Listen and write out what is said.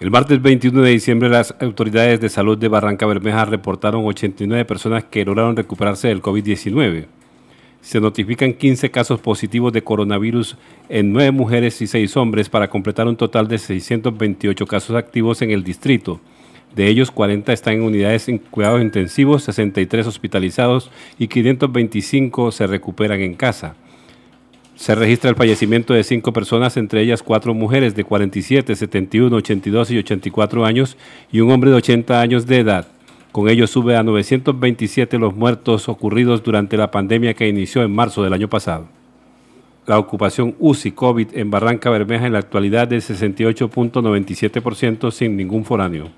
El martes 21 de diciembre las autoridades de salud de Barranca Bermeja reportaron 89 personas que lograron recuperarse del COVID-19. Se notifican 15 casos positivos de coronavirus en 9 mujeres y 6 hombres para completar un total de 628 casos activos en el distrito. De ellos, 40 están en unidades en cuidados intensivos, 63 hospitalizados y 525 se recuperan en casa se registra el fallecimiento de cinco personas, entre ellas cuatro mujeres de 47, 71, 82 y 84 años y un hombre de 80 años de edad. Con ello sube a 927 los muertos ocurridos durante la pandemia que inició en marzo del año pasado. La ocupación UCI COVID en Barranca Bermeja en la actualidad del 68.97% sin ningún foráneo.